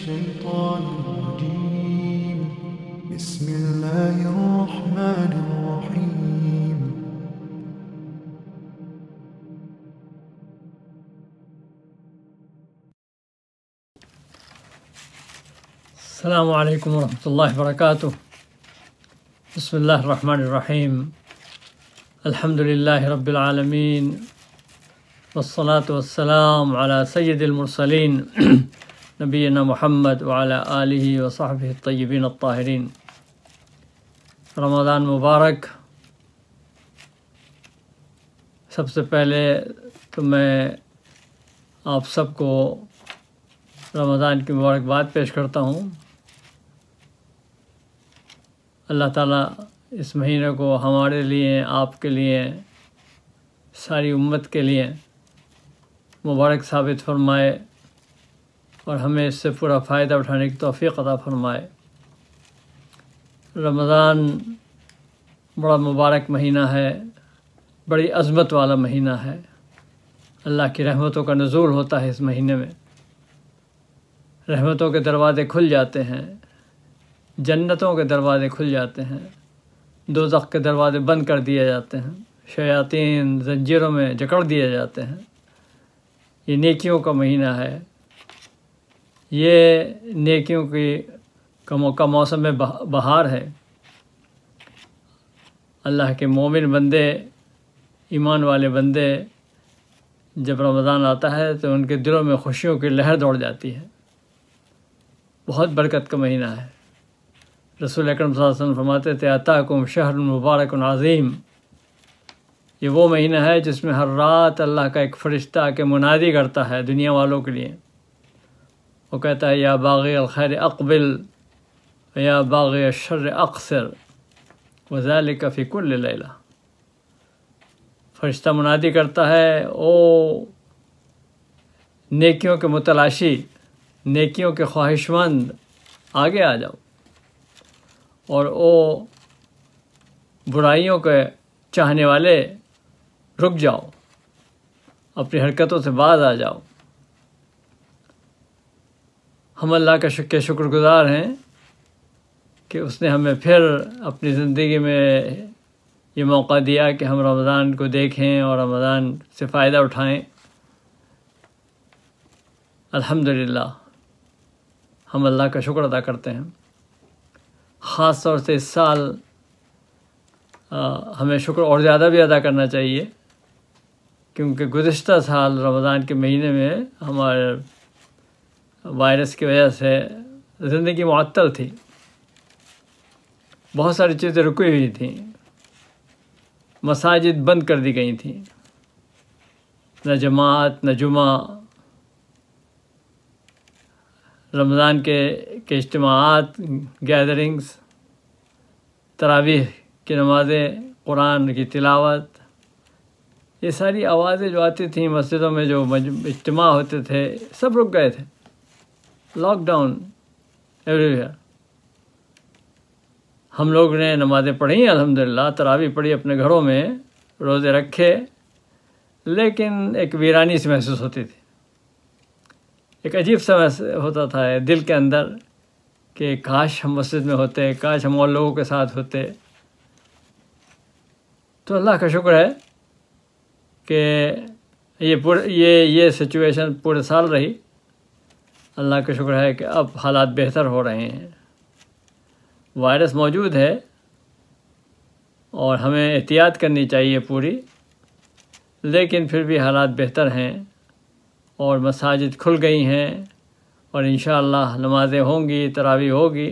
الشيطان الرجيم بسم الله الرحمن الرحيم السلام عليكم ورحمة الله وبركاته بسم الله الرحمن الرحيم الحمد لله رب العالمين والصلاة والسلام على سيد المرسلين नबीना मोहम्मद वाल वसाब तयबिन ताहरीन रमज़ान मुबारक सबसे पहले तो मैं आप सबको रमज़ान की मुबारकबाद पेश करता हूँ अल्लाह ताला इस महीने को हमारे लिए आपके लिए सारी उम्मत के लिए मुबारक साबित फरमाए और हमें इससे पूरा फ़ायदा उठाने की तोफ़ी अदा फरमाए रमज़ान बड़ा मुबारक महीना है बड़ी अज़मत वाला महीना है अल्लाह की रहमतों का नज़ूल होता है इस महीने में रहमतों के दरवाज़े खुल जाते हैं जन्नतों के दरवाज़े खुल जाते हैं दो के दरवाज़े बंद कर दिए जाते हैं शयातीन जंजीरों में जकड़ दिए जाते हैं ये नेकियों का महीना है ये नेकियों की का मौसम में बहार है अल्लाह के मोमिन बंदे ईमान वाले बंदे जब रमज़ान आता है तो उनके दिलों में खुशियों की लहर दौड़ जाती है बहुत बरकत का महीना है रसूल अक्रम वसल्लम फरमाते थे अताकुम शहर मुबारक नाजीम ये वो महीना है जिसमें हर रात अल्लाह का एक फ़रिश्ता के मुनादी करता है दुनिया वालों के लिए वो कहता है या बाग़ी खैर अकबिल या बाग़ी शर अक्सर वजाल कफ़िकुल लैला फरिश्ता मुनादी करता है ओ नेकियों के मुतलाशी नेकियों के ख्वाहिशमंद आगे आ जाओ और ओ बुराइयों के चाहने वाले रुक जाओ अपनी हरकतों से बाज आ जाओ हम अल्लाह का शुक्र शुक्रगुजार हैं कि उसने हमें फिर अपनी ज़िंदगी में ये मौका दिया कि हम रमज़ान को देखें और रमज़ान से फ़ायदा उठाएं अल्हम्दुलिल्लाह हम अल्लाह का शुक्र अदा करते हैं ख़ास तौर से इस साल आ, हमें शुक्र और ज़्यादा भी अदा करना चाहिए क्योंकि गुज्त साल रमज़ान के महीने में हमारे वायरस की वजह से ज़िंदगी मअतल थी बहुत सारी चीज़ें रुकी हुई थी मसाजिद बंद कर दी गई थी न जमात न जुमा रमज़ान के के इज्तमात गैदरिंग्स तरावीह की नमाज़ें कुरान की तिलावत ये सारी आवाज़ें जो आती थी मस्जिदों में जो इज्तम होते थे सब रुक गए थे लॉकडाउन एवरीवेयर हम लोग ने नमाज़ें पढ़ी अलहमदिल्ला तरावी पढ़ी अपने घरों में रोज़े रखे लेकिन एक वीरानी सी महसूस होती थी एक अजीब सा होता था दिल के अंदर कि काश हम मस्जिद में होते काश हम और लोगों के साथ होते तो अल्लाह का शुक्र है कि ये पूरे ये ये सिचुएशन पूरे साल रही अल्लाह का शुक्र है कि अब हालात बेहतर हो रहे हैं वायरस मौजूद है और हमें एहतियात करनी चाहिए पूरी लेकिन फिर भी हालात बेहतर हैं और मसाजिद खुल गई हैं और इन नमाज़ें होंगी तरावी होगी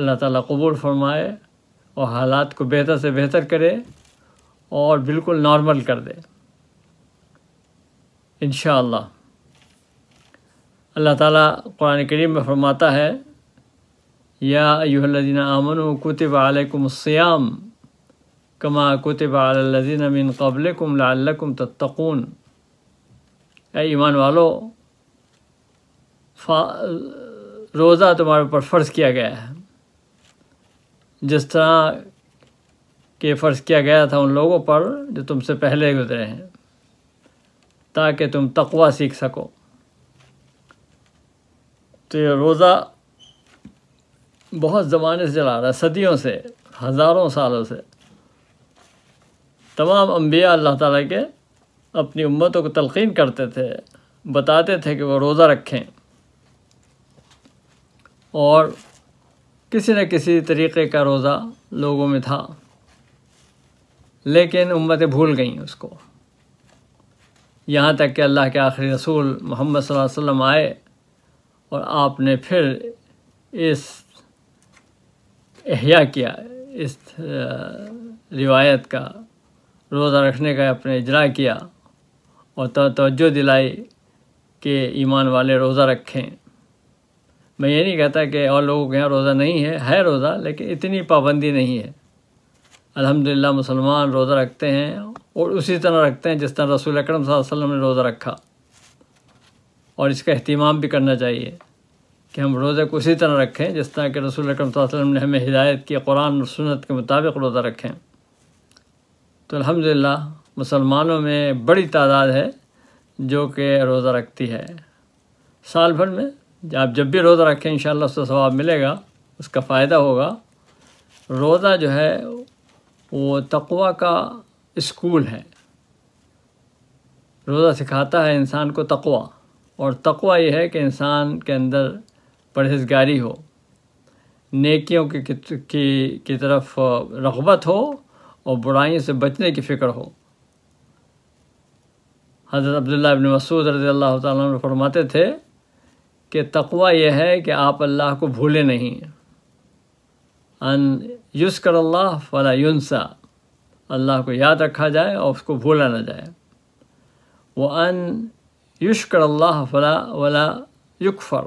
अल्लाह ताला कबूल फरमाए और हालात को बेहतर से बेहतर करे और बिल्कुल नॉर्मल कर दे इन अल्लाह ताला कुरान करीम में फरमाता है या यूहदीन आमन कुतब आलकुमस्याम कमा कुतब आलदीन मिन कबलकुम लालकुम तत्तकून ईमान वालो रोज़ा तुम्हारे ऊपर फ़र्ज़ किया गया है जिस तरह के फ़र्ज़ किया गया था उन लोगों पर जो तुमसे पहले गुजरे हैं ताकि तुम तकवा सीख सको तो ये रोज़ा बहुत ज़माने से चला रहा है सदियों से हज़ारों सालों से तमाम अम्बिया अल्लाह ताला के अपनी उम्मतों को तलकीन करते थे बताते थे कि वो रोज़ा रखें और किसी न किसी तरीक़े का रोज़ा लोगों में था लेकिन उम्मतें भूल गईं उसको यहाँ तक कि अल्लाह के आखिरी रसूल मोहम्मद वसल्लम आए और आपने फिर इस अहिया किया इस रिवायत का रोज़ा रखने का अपने इजरा किया और तोज्जो दिलाई कि ईमान वाले रोज़ा रखें मैं ये नहीं कहता कि और लोगों के यहाँ रोज़ा नहीं है है रोज़ा लेकिन इतनी पाबंदी नहीं है अल्हम्दुलिल्लाह मुसलमान रोज़ा रखते हैं और उसी तरह रखते हैं जिस तरह रसूल अकरम वसल्लम ने रोज़ा रखा और इसका अहतमाम भी करना चाहिए कि हम रोज़े को उसी तरह रखें जिस तरह के रसूल अक्रम ने हमें हिदायत की कुरान और सुनत के मुताबिक रोज़ा रखें तो अल्हम्दुलिल्लाह मुसलमानों में बड़ी तादाद है जो कि रोज़ा रखती है साल भर में आप जब भी रोज़ा रखें इन उसका मिलेगा उसका फ़ायदा होगा रोज़ा जो है वो तकवा का स्कूल है रोज़ा सिखाता है इंसान को तकवा और तकवा यह है कि इंसान के अंदर परहेजगारी हो नेकियों की की की तरफ रगबत हो और बुराइयों से बचने की फ़िक्र हो हज़रत अब्दुल्ला इबन मसूद रज़ी अल्लाह तु फरमाते थे कि तकवा यह है कि आप अल्लाह को भूले नहीं अन युस्कर अल्लाह फला युनसा अल्लाह को याद रखा जाए और उसको भूला ना जाए वो अन युष्कर अल्लाह फला वला युकफर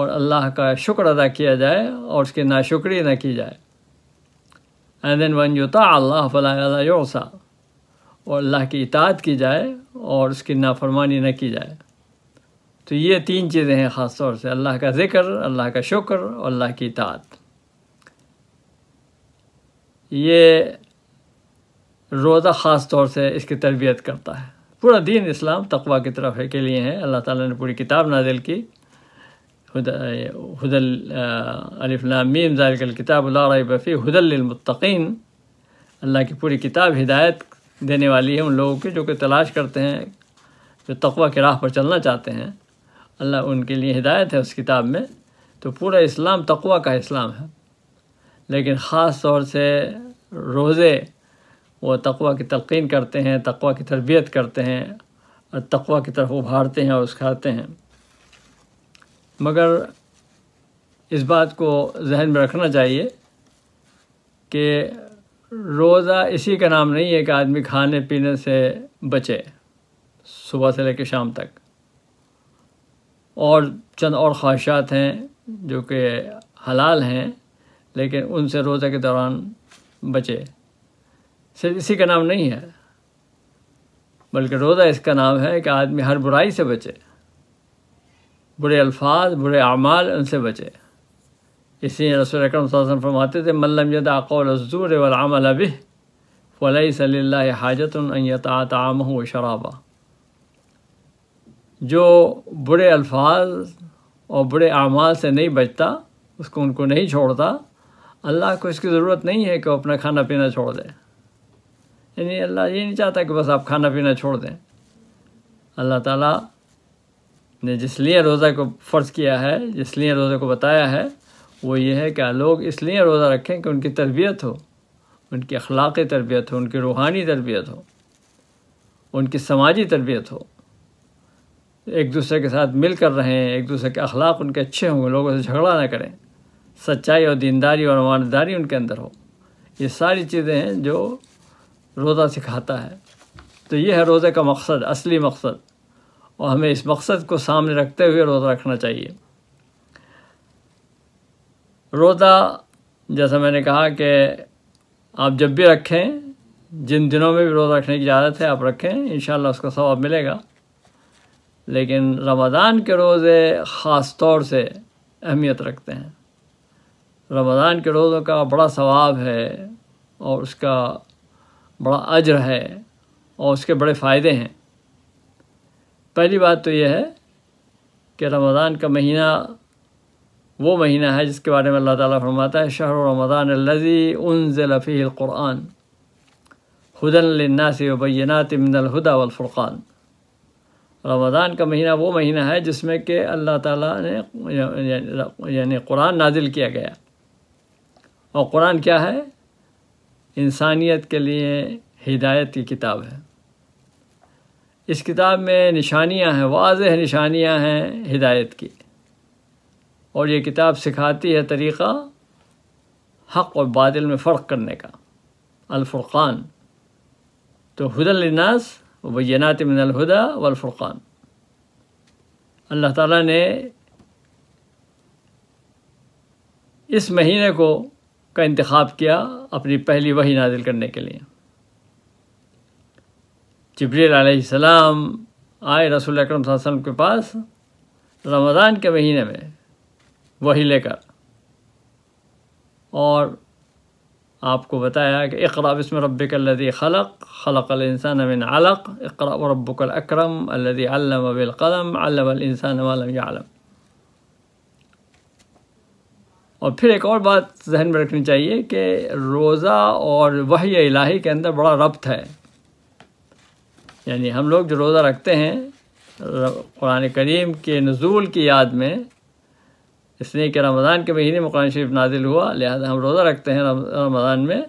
और अल्लाह का शुक्र अदा किया जाए और उसकी नाशुक्री ना की जाए एंड देन वन जोता अल्लाह फला योसा और अल्लाह की इतात की जाए और उसकी नाफरमानी न की जाए तो ये तीन चीज़ें हैं ख़ास तौर से अल्लाह का ज़िक्र अल्लाह का शुक्र और अल्लाह की इतात ये रोज़ा ख़ास तौर से इसकी तरबियत करता है पूरा दीन इस्लाम तकवा की तरफ है के लिए है अल्लाह ताला ने पूरी किताब नाजिल की हदल अलिफ्लामीम जालकल किताब बफ़ी हदलमतकीन अल्लाह की पूरी किताब हिदायत देने वाली है उन लोगों की जो कि तलाश करते हैं जो तकवा के राह पर चलना चाहते हैं अल्लाह उनके लिए हिदायत है उस किताब में तो पूरा इस्लाम तकवा का इस्लाम है लेकिन ख़ास तौर से रोज़े वह तकवा की तलकिन करते हैं तकवा की तरबियत करते हैं और तकवा की तरफ उभारते हैं और उसखाते हैं मगर इस बात को जहन में रखना चाहिए कि रोज़ा इसी का नाम नहीं है कि आदमी खाने पीने से बचे सुबह से लेकर शाम तक और चंद और ख्वाहिशात हैं जो कि हलाल हैं लेकिन उनसे रोज़ा के दौरान बचे सिर्फ इसी का नाम नहीं है बल्कि रोज़ा इसका नाम है कि आदमी हर बुराई से बचे बुरे अल्फाज बुरे अमाल उनसे बचे इसी रसोल अक्रम फरमाते थे मल्लम यदा कौलजूर अबिह फ़लई सल्ला हाजत ताम हो शराबा जो बुरे अल्फाज और बुरे अमाल से नहीं बचता उसको उनको नहीं छोड़ता अल्लाह को इसकी ज़रूरत नहीं है कि वो अपना खाना पीना छोड़ दे यानी अल्लाह ये नहीं चाहता कि बस आप खाना पीना छोड़ दें अल्लाह ताला ने जिसलिए रोज़ा को फ़र्ज़ किया है जिसलिए रोज़े को बताया है वो ये है कि लोग इसलिए रोज़ा रखें कि उनकी तरबियत हो उनकी अखलाक तरबियत हो उनकी रूहानी तरबियत हो उनकी समाजी तरबियत हो एक दूसरे के साथ मिल कर रहें एक दूसरे के अखलाक उनके अच्छे हों लोगों से झगड़ा ना करें सच्चाई और दीनदारी और ईमानदारी उनके अंदर हो ये सारी चीज़ें हैं जो रोज़ा सिखाता है तो ये है रोज़े का मकसद असली मकसद और हमें इस मकसद को सामने रखते हुए रोज़ा रखना चाहिए रोज़ा जैसा मैंने कहा कि आप जब भी रखें जिन दिनों में भी रोज़ा रखने की इजाज़त है आप रखें इन उसका सवाब मिलेगा लेकिन रमज़ान के रोज़े ख़ास तौर से अहमियत रखते हैं रमज़ान के रोज़ों का बड़ा सवाब है और उसका बड़ा अज्र है और उसके बड़े फ़ायदे हैं पहली बात तो यह है कि रमज़ान का महीना वो महीना है जिसके बारे में अल्लाह ताला फरमाता है शहर रमज़ान लजी उनफ़ी क़ुरान हदन लन्नासी वबैनात मिनलहुदा वलफ़ुरक़ान रमज़ान का महीना वो महीना है जिसमें कि अल्लाह ताला ने यानी कुरान नाजिल किया गया और कुरान क्या है इंसानियत के लिए हिदायत की किताब है इस किताब में निशानियां हैं वाज निशानियां हैं हिदायत की और ये किताब सिखाती है तरीक़ा हक़ और बादल में फ़र्क करने का अलफ़ुर्क़ान तो हदलनास वनात मिनलहदा वलफ़ुर्क़ान अल्लाह ताला ने इस महीने को का इंतखब किया अपनी पहली वही नाजिल करने के लिए जबरील सलाम आए रसूल अक्रम के पास रमज़ान के महीने में वही लेकर और आपको बताया कि इकरा इसमें रबिकल्लि खलक खलक अलसान अमिन अलक इकरा रब्बुल अक्रम अल्लम अबिलकलम अलमसान आलम और फिर एक और बात जहन में रखनी चाहिए कि रोज़ा और वही इलाही के अंदर बड़ा रब्त है यानी हम लोग जो रोज़ा रखते हैं कुरान करीम के नज़ूल की याद में इसलिए कि रमज़ान के महीने में कुरान शरीफ नाजिल हुआ लिहाजा हम रोज़ा रखते हैं रमज़ान में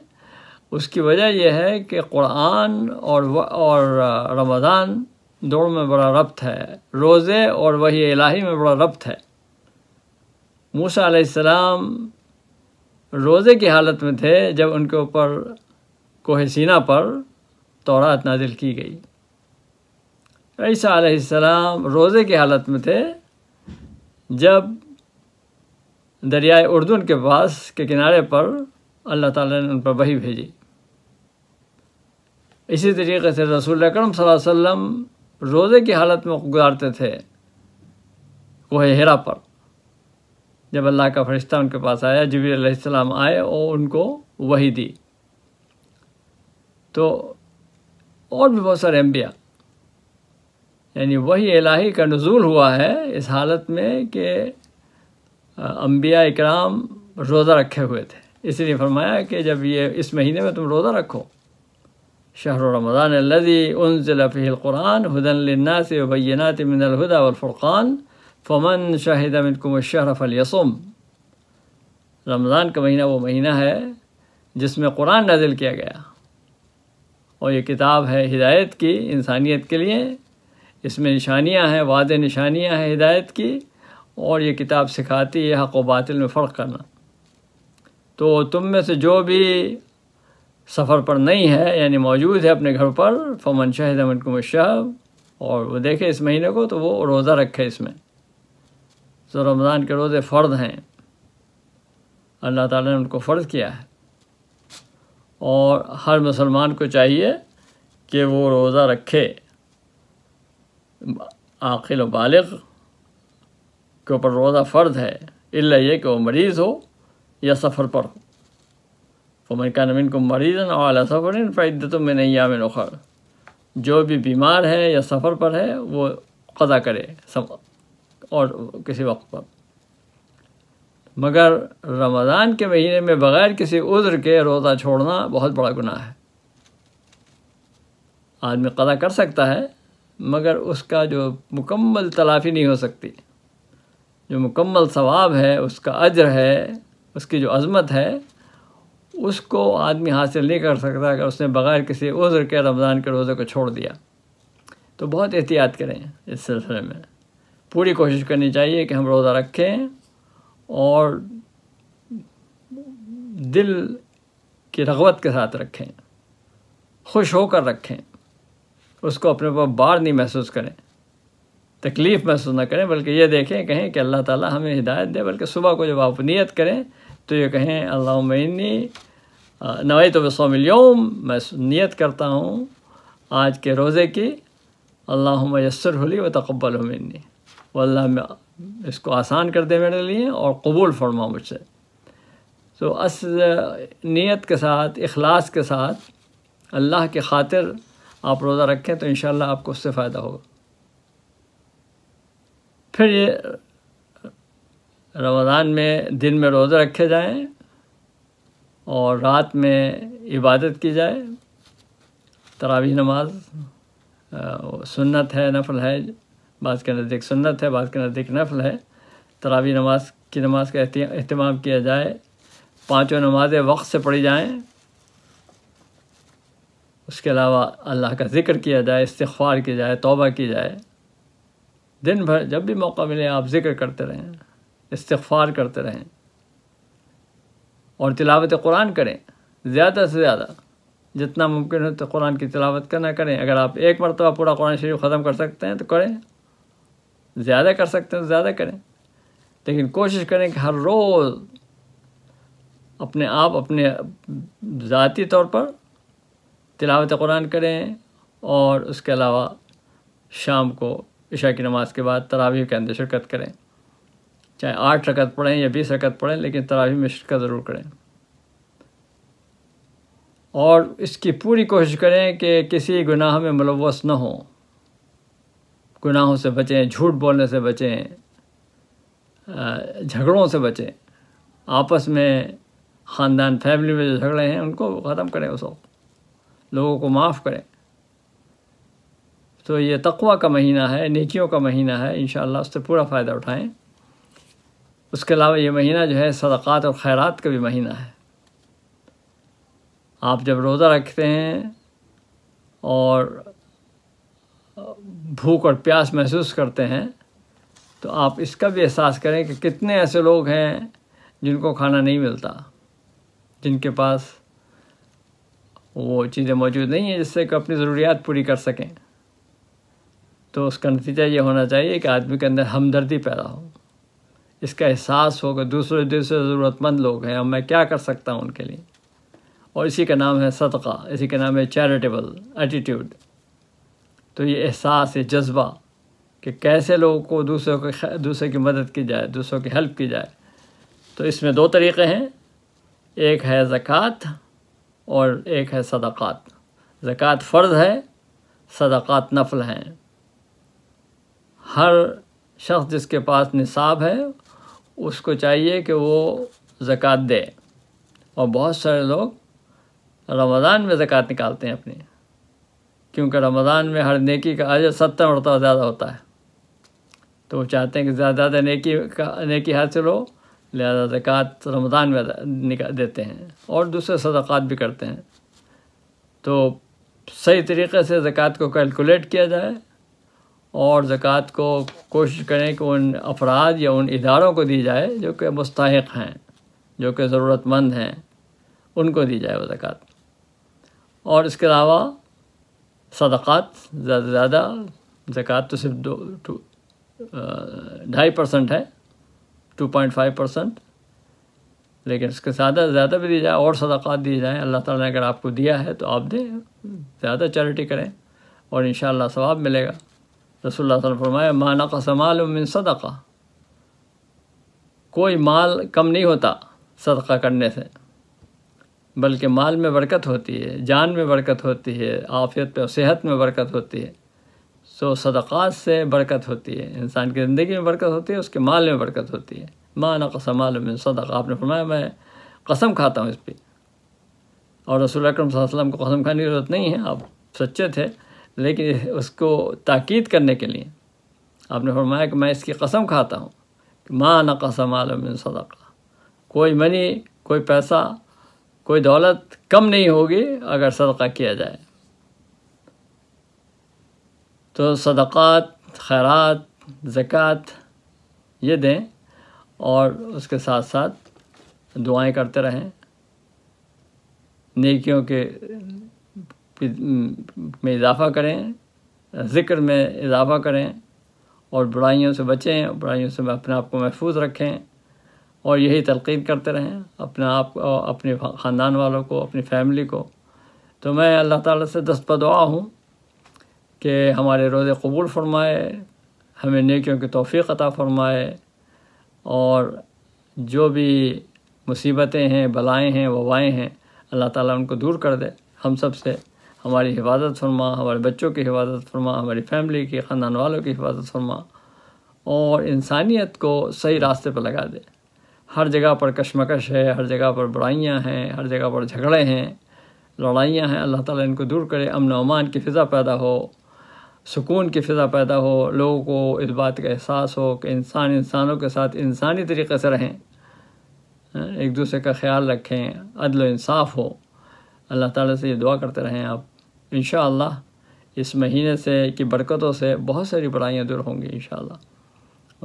उसकी वजह यह है कि कुरान और और रमज़ान दोनों में बड़ा रब्त है रोज़े और वही इलाही में बड़ा रब्त है मूसा अलैहिस्सलाम रोज़े की हालत में थे जब उनके ऊपर कोहसिना पर तौरात नाजिल की गई ईसा अलैहिस्सलाम रोज़े की हालत में थे जब दरियाए उर्दन के पास के किनारे पर अल्लाह ताला ने उन पर वही भेजी इसी तरीके से रसूल अकरम वसल्लम रोज़े की हालत में गुजारते थे कोहे हेरा पर जब अल्लाह का फरिश्ता उनके पास आया जबीसम आए और उनको वही दी तो और भी बहुत सारे अम्बिया यानी वही इलाही का नज़ूल हुआ है इस हालत में कि अम्बिया इकराम रोज़ा रखे हुए थे इसलिए फरमाया कि जब ये इस महीने में तुम रोज़ा रखो शहर रमज़ान लदी उनफ़ील कुरान हदन लन्ना से बैनात मिनलहदा वफ़ुर्क़ान फमन शाहिद अमिन कुम शहर फलियसम रमज़ान का महीना वो महीना है जिसमें कुरान नाजिल किया गया और ये किताब है हिदायत की इंसानियत के लिए इसमें निशानियाँ हैं वाद निशानियाँ हैं हिदायत की और ये किताब सिखाती है हक व बातिल में फ़र्क करना तो तुम में से जो भी सफ़र पर नहीं है यानी मौजूद है अपने घर पर फमन शाहिद अमिन कुम शाह और वो देखे इस महीने को तो वो रोज़ा रखे इसमें तो रमज़ान के रोज़े फ़र्द हैं अल्लाह ताला ने उनको फ़र्ज किया है और हर मुसलमान को चाहिए कि वो रोज़ा रखे आखिल बालग के ऊपर रोज़ा फ़र्ज है इल्ला ये कि वो मरीज़ हो या सफ़र पर हो फमन का को मरीज़ अला सफ़र फ़ैदत में नहीं आमिन जो भी बीमार है या सफ़र पर है वो कदा करे सम और किसी वक्त पर मगर रमज़ान के महीने में बग़ैर किसी उज़्र के रोज़ा छोड़ना बहुत बड़ा गुनाह है आदमी कदा कर सकता है मगर उसका जो मुकम्मल तलाफ़ी नहीं हो सकती जो मुकम्मल सवाब है उसका अज्र है उसकी जो अज़मत है उसको आदमी हासिल नहीं कर सकता अगर उसने बग़ैर किसी उज़्र के रमज़ान के रोज़े को छोड़ दिया तो बहुत एहतियात करें इस सिलसिले में पूरी कोशिश करनी चाहिए कि हम रोज़ा रखें और दिल की रगबत के साथ रखें खुश होकर रखें उसको अपने ऊपर बार नहीं महसूस करें तकलीफ़ महसूस ना करें बल्कि ये देखें कहें कि अल्लाह ताला हमें हिदायत दे बल्कि सुबह को जब आप नीयत करें तो ये कहें अल्लाह मैनी नवाई तो बसोमिलूम मैं नीयत करता हूँ आज के रोज़े की अल्लाह यसर हली व तकबल मैनी वल्ला में इसको आसान कर दे मेरे लिए और कबूल फरमा मुझसे तो अस नीयत के साथ अखलास के साथ अल्लाह के खातिर आप रोज़ा रखें तो इन आपको उससे फ़ायदा होगा फिर ये रमज़ान में दिन में रोज़ा रखे जाएं और रात में इबादत की जाए तरावी नमाज सुन्नत है नफल है बाद के नज़दीक सुन्नत है बाद के नज़दीक नफल है तरावी नमाज की नमाज का अहतमाम किया जाए पाँचों नमाज़ें वक्त से पढ़ी जाएँ उसके अलावा अल्लाह का ज़िक्र किया जाए इस्तवार किया जाए तोबा की जाए दिन भर जब भी मौका मिले आप ज़िक्र करते रहें इस्तार करते रहें और तिलावत कुरान करें ज़्यादा से ज़्यादा जितना मुमकिन हो तो कुरान की तिलावत करना करें अगर आप एक मरतबा पूरा कुरान शरीफ ख़त्म कर सकते हैं तो करें ज़्यादा कर सकते हैं ज़्यादा करें लेकिन कोशिश करें कि हर रोज़ अपने आप अपने ज़ाती तौर पर तिलावत कुरान करें और उसके अलावा शाम को ईशा की नमाज़ के बाद तरावी के अंदर शिरकत करें चाहे आठ रकत पढ़ें या बीस रकत पढ़ें लेकिन तरावी में शिरकत ज़रूर करें और इसकी पूरी कोशिश करें कि किसी गुनाह में मुलवस न हों गुनाहों से बचें झूठ बोलने से बचें झगड़ों से बचें आपस में ख़ानदान फैमिली में जो झगड़े हैं उनको ख़त्म करें उस वक्त लोगों को माफ़ करें तो ये तकवा का महीना है नेकियों का महीना है इन उससे पूरा फ़ायदा उठाएं उसके अलावा ये महीना जो है सदक़ात और खैरात का भी महीना है आप जब रोज़ा रखते हैं और भूख और प्यास महसूस करते हैं तो आप इसका भी एहसास करें कि कितने ऐसे लोग हैं जिनको खाना नहीं मिलता जिनके पास वो चीज़ें मौजूद नहीं हैं जिससे कि अपनी ज़रूरियात पूरी कर सकें तो उसका नतीजा ये होना चाहिए कि आदमी के अंदर हमदर्दी पैदा हो इसका एहसास हो कि दूसरे दूसरे ज़रूरतमंद लोग हैं और मैं क्या कर सकता हूँ उनके लिए और इसी का नाम है सदका इसी का नाम है चैरिटेबल एटीट्यूड तो ये एहसास ये जज्बा कि कैसे लोगों को दूसरों के दूसरे की मदद की जाए दूसरों की हेल्प की जाए तो इसमें दो तरीक़े हैं एक है ज़क़़त और एक है सदाक़ात ज़क़़त फ़र्ज़ है सदाक़ात नफल हैं हर शख्स जिसके पास निसाब है उसको चाहिए कि वो ज़क़़त दे और बहुत सारे लोग रमज़ान में ज़क़़त निकालते हैं अपनी क्योंकि रमज़ान में हर नेकी का अजर सत्तर मरतबा तो ज़्यादा होता है तो वो चाहते हैं कि ज़्यादा ज़्यादा नेकी का नेकी हासिल हो लिहाजा ज़क़़त रमज़ान में निकाल देते हैं और दूसरे सदक़ात भी करते हैं तो सही तरीक़े से ज़क़़त को कैलकुलेट किया जाए और ज़क़़त को कोशिश करें कि उन अफराद या उन इदारों को दी जाए जो कि मुस्तक हैं जो कि ज़रूरतमंद हैं उनको दी जाए वो ज़क़़त और इसके अलावा सदक़ात ज़्यादा से ज़्यादा ज़क़़त तो सिर्फ दो टू ढाई परसेंट है टू पॉइंट फाइव परसेंट लेकिन इसके ज़्यादा ज़्यादा भी दी जाए और सदक़ात दी जाए अल्लाह ताला ने अगर आपको दिया है तो आप दें ज़्यादा चैरिटी करें और इन शवाब मिलेगा रसोल्ला फरमाया माना का समाल उमिन सदका कोई माल कम नहीं होता सदका करने से बल्कि माल में बरकत होती है जान में बरकत होती है आफियत और सेहत में बरकत होती है सो सदक़ात से बरकत होती है इंसान की ज़िंदगी में बरकत होती है उसके माल में बरकत होती है माँ ना कसम माल में सदक आपने फरमाया मैं कसम खाता हूँ इस पर और रसूल अक्रम को कसम खाने की ज़रूरत नहीं है आप सच्चे थे लेकिन उसको ताकीद करने के लिए आपने फरमाया कि मैं इसकी कसम खाता हूँ माँ ना कसम आलम सदका कोई मनी कोई पैसा कोई दौलत कम नहीं होगी अगर सदका किया जाए तो सदक़ात खैरात ज़क़़त ये दें और उसके साथ साथ दुआएं करते रहें नेकियों के में इजाफ़ा करें ज़िक्र में इजाफ़ा करें और बुराइयों से बचें बुराइयों से अपने आप को महफूज रखें और यही तलकिन करते रहें अपने आप अपने ख़ानदान वालों को अपनी फैमिली को तो मैं अल्लाह ताला से दस्त दुआ हूँ कि हमारे रोज़े कबूल फरमाए हमें नेकियों की तोफ़ी अता फरमाए और जो भी मुसीबतें हैं बलाएँ हैं वबाएँ हैं अल्लाह ताला उनको दूर कर दे हम सब से हमारी हिफाजत फरमा हमारे बच्चों की हिफाजत फरमा हमारी फैमिली की ख़ानदान वालों की हिफाजत फरमा और इंसानियत को सही रास्ते पर लगा दे हर जगह पर कशमकश है हर जगह पर बुराइयाँ हैं हर जगह पर झगड़े हैं लड़ाइयाँ हैं अल्लाह ताला इनको दूर करे अमन अमान की फ़िज़ा पैदा हो सुकून की फ़िज़ा पैदा हो लोगों को इस बात का एहसास हो कि इंसान इंसानों के साथ इंसानी तरीके से रहें हाँ, एक दूसरे का ख्याल रखें अदल इंसाफ हो अल्लाह ताला से ये दुआ करते रहें आप इन इस महीने से की बरकतों से बहुत सारी बुराइयाँ दूर होंगी इन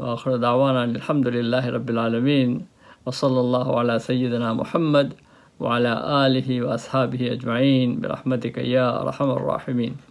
आखिर दावाना अलहमदिल्ला रबालमीन وصلى الله على سيدنا محمد وعلى آله وأصحابه أجمعين برحمتك يا أرحم الراحمين